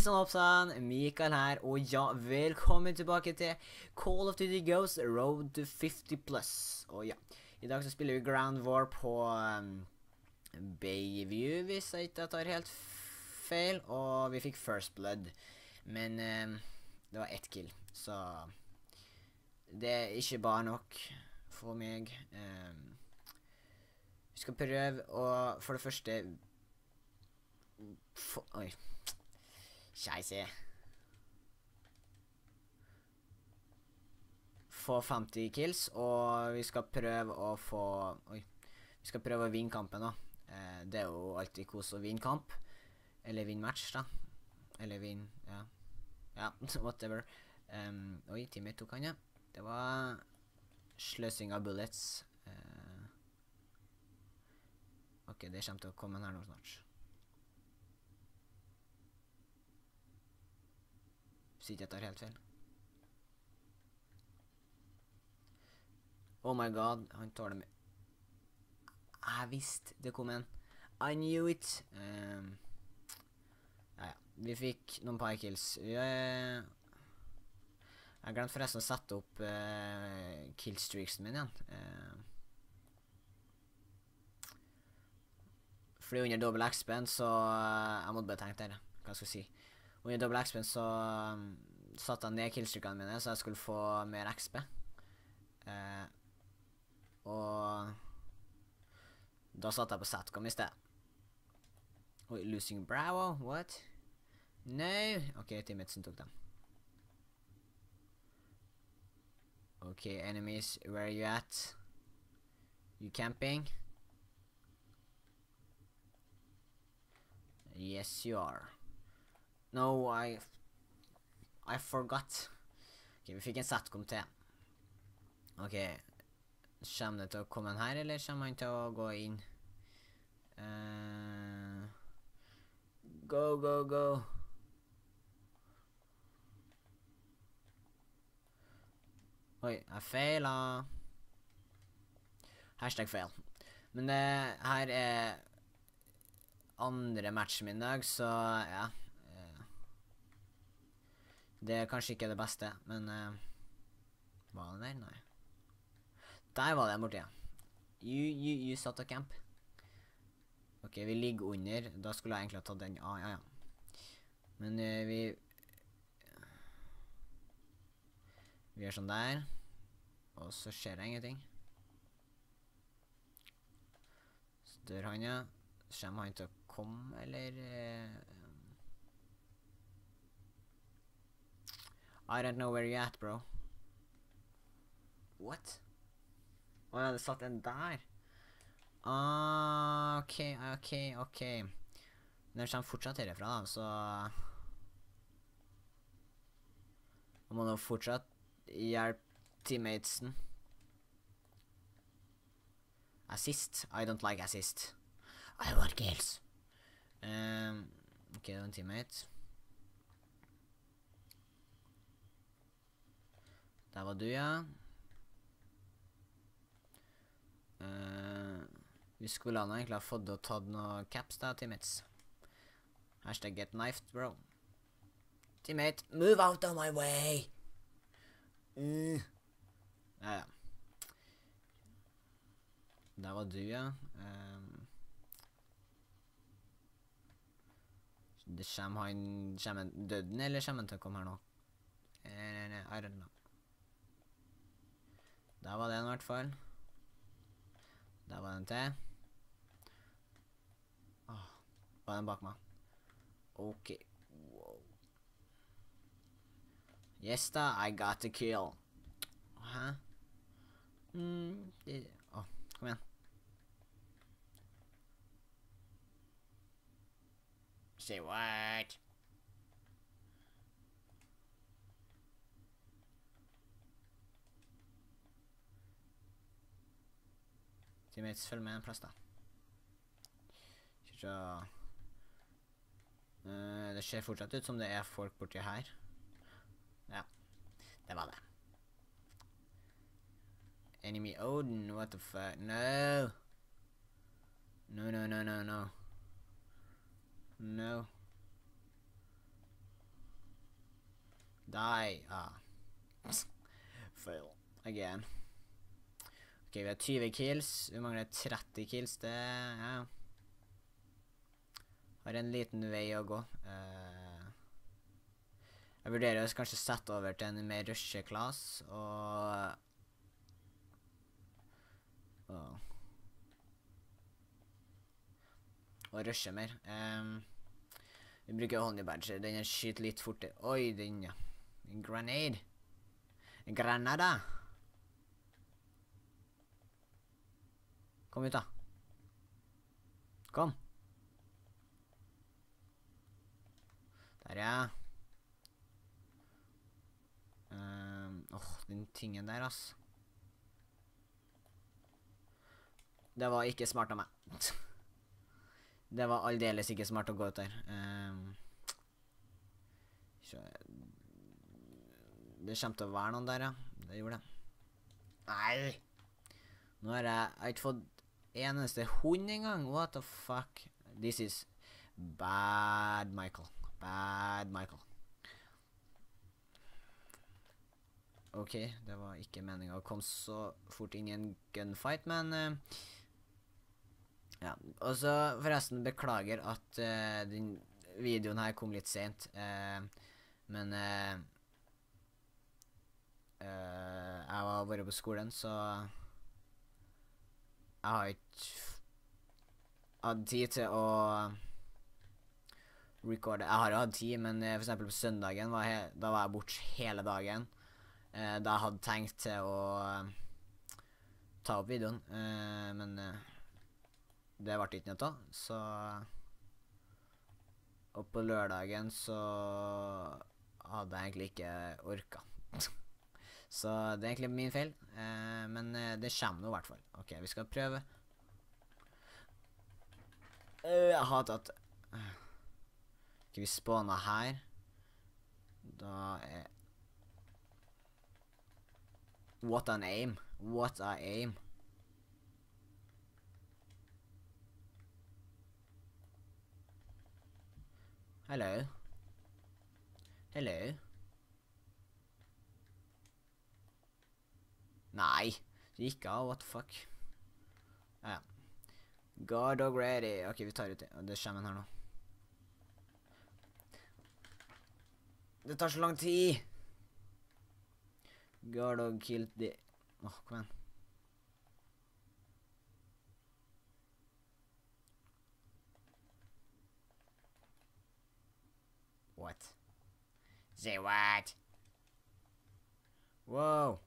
Kristian Hopsan, Mikael her, og ja, velkommen tilbake til Call of Duty Ghost Road to 50 Plus. Og ja, i dag så spiller vi Ground War på um, Bayview, hvis jeg ikke tar helt feil, og vi fikk First Blood. Men um, det var ett kill, så det er ikke bare nok for meg. Um, vi skal prøve å, for det første Få... Oi. Scheisse. Få 50 kills, og vi skal prøve å få Oi. Vi skal prøve å vinne kampen, da. Eh, det er jo alltid kos å vinne kamp. Eller vinne match, da. Eller vinne Ja, Ja, whatever. oi, teammate tok han, ja. Det var sløsing av bullets. Eh, OK, det kommer til å komme her nå snart. Hvis ikke jeg tar helt feil. Oh my god, han tåler meg. Jeg visste det kom en. I knew it. Um, ja, ja. Vi fikk noen par kills. Jeg, eh, jeg glemte forresten å sette opp uh, eh, killstreaksen min igjen. Uh, fordi under dobbel x så uh, jeg måtte bare tenke der hva jeg skulle si. Og i double XP så um, satte jeg ned killstreakene mine, så jeg skulle få mer XP. Uh, eh, og da satte jeg på Satcom i sted. Oi, losing Bravo? What? No. OK, teammaten tok dem. OK, enemies, where are you at? You camping? Yes, you are. No, I I forgot. Ok, Vi fikk en setcom til. OK. Kommer det til å komme en her, eller kommer han til å gå inn? Uh, go, go, go. Oi, jeg feila. Hashtag feil. Men det eh, her er andre matchen min i dag, så ja. Det er kanskje ikke det beste, men uh, Var det der? Nei. Der var det borte, ja. You, you, you satt og camp. OK, vi ligger under. Da skulle jeg egentlig ha tatt den. Ah, ja, ja. Men uh, vi Vi gjør sånn der. Og så skjer det ingenting. Så dør han, ja. Så kommer han til å komme, eller uh, I don't know where you're at, bro. What? Å oh, ja, det satt en der. Ah, OK, OK, OK. Når den kommer fortsatt herifra da, så Jeg må nå fortsatt hjelpe teammatesen. Assist? I don't like assist. I want kills. Um, OK, det var en teammate. Der var du, ja. Uh, vi skulle han egentlig ha fått og tatt noen caps da, teammates. Hashtag get knifed, bro. Teammate, move out of my way! Mm. Ja, ja. Der var du, ja. Um. Det kommer han Kommer han døden, eller kommer han til å komme her nå? Nei, eh, nei, nei, I don't know. Der var den, i hvert fall. Der var den til. Åh, ah, var er den bak meg. OK. Wow. Yes da, I got the kill. Hæ? Mm, det, å, kom igjen. Say what? It's ме свали press that Kjører uh, Det ser fortsatt ut som det er folk borti her. Ja, det var det. Enemy Odin, what the fuck? No! No, no, no, no, no. No. Die. Ah. Fail. Again. OK, vi har 20 kills. Vi mangler 30 kills. Det ja. Har en liten vei å gå. Uh, jeg vurderer oss kanskje sette over til en mer rushe class, og Og, og rushe mer. Um, vi bruker honey badger. Den skyter litt fortere. Oi, den ja, Grenade. Granada. Kom hit, da. Kom. Der, ja. Ehm, åh, um, oh, den tingen der, ass. Det var ikke smart av meg. Det var alldeles ikke smart å gå ut der. Um, det kommer til å være noen der, ja. Det gjorde det. Nei! Nå har jeg, ikke fått eneste hund engang. What the fuck? This is bad Michael. Bad Michael. OK, det var ikke meningen. å komme så fort inn i en gunfight, men eh, Ja. Og så forresten, beklager at eh, den videoen her kom litt sent, eh, men Jeg har vært på skolen, så jeg har ikke hatt tid til å recorde. Jeg har jo hatt tid, men eh, for eksempel på søndagen var jeg, da var jeg borte hele dagen. Eh, da jeg hadde tenkt til å eh, ta opp videoen, eh, men eh, det ble ikke noe av, så Og på lørdagen så hadde jeg egentlig ikke orka. Så det er egentlig min feil, eh, men eh, det kommer noe i hvert fall. OK, vi skal prøve. Uh, jeg hater at Ok, eh, vi spåna her. Da er What an aim. What a aim. Hello. Hello. Nei. Det gikk av. What the fuck. Ja, ja. Guard dog ready. OK, vi tar ut det. Det kommer en her nå. Det tar så lang tid! Guard dog killed the Åh, kom igjen. What? Say what? Whoa.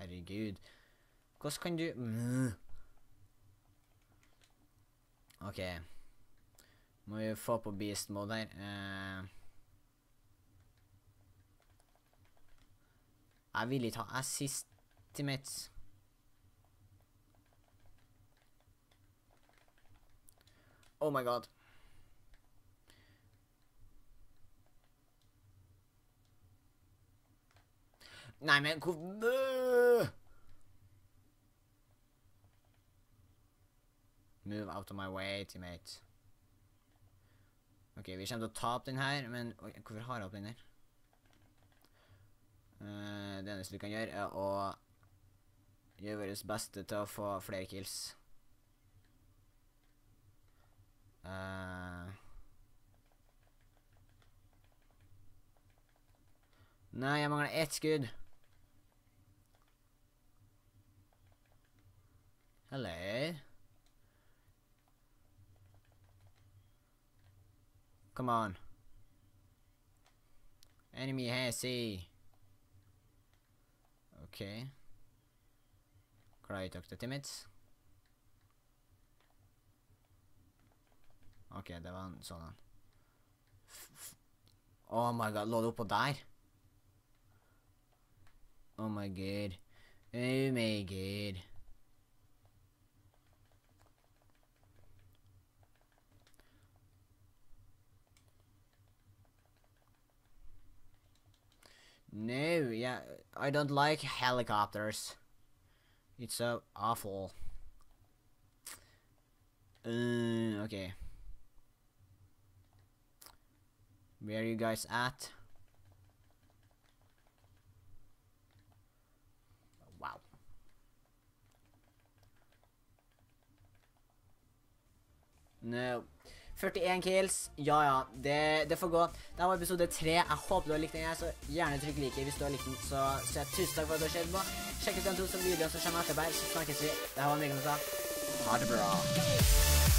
Herregud. Hvordan kan du OK. Må jo få på beast mode her. Uh, jeg vil ikke ha assistimates. Oh my god. Nei, men hvor Move out of my way, teammate. OK, vi kommer til å ta opp den her, men hvorfor har jeg opp den her? Eh, det eneste du kan gjøre, er å gjøre vårt beste til å få flere kills. Eh. nei, jeg mangler ett skudd. Come on. Enemy has A. Okay. Cry Dr. Timmits. okay, that one's en Oh my god, Lord det died? Oh my god. Oh my god. No, yeah, I don't like helicopters. It's so awful. Uh, okay. Where are you guys at? Wow. No. 41 kills. Ja, ja. Det, det får gå. Det var episode 3. Jeg håper du har likt den. her, så Gjerne trykk like hvis du har likt den. Så, så jeg, tusen takk for at du har sett på. Sjekk ut den to som videoene som kommer etterpå. Så snakkes vi. Det her var Mikkel Ha det bra.